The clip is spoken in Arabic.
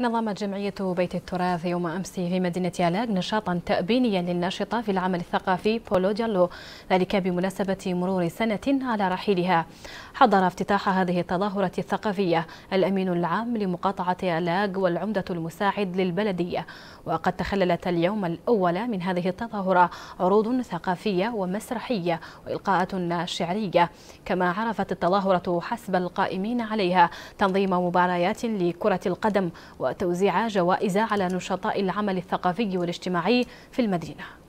نظمت جمعية بيت التراث يوم أمس في مدينة علاج نشاطا تأبينيا للناشطة في العمل الثقافي بولو جالو ذلك بمناسبة مرور سنة على رحيلها حضر افتتاح هذه التظاهرة الثقافية الأمين العام لمقاطعة ألاج والعمدة المساعد للبلدية وقد تخللت اليوم الأول من هذه التظاهرة عروض ثقافية ومسرحية وإلقاءات شعرية كما عرفت التظاهرة حسب القائمين عليها تنظيم مباريات لكرة القدم وتوزيع جوائز على نشطاء العمل الثقافي والاجتماعي في المدينة